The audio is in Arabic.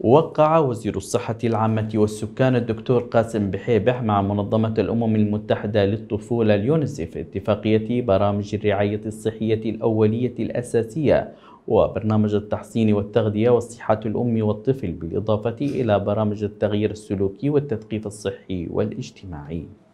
وقع وزير الصحة العامة والسكان الدكتور قاسم بحيبح مع منظمة الأمم المتحدة للطفولة اليونسيف اتفاقية برامج الرعاية الصحية الأولية الأساسية وبرنامج التحصين والتغذية وصحة الأم والطفل بالإضافة إلى برامج التغيير السلوكي والتثقيف الصحي والاجتماعي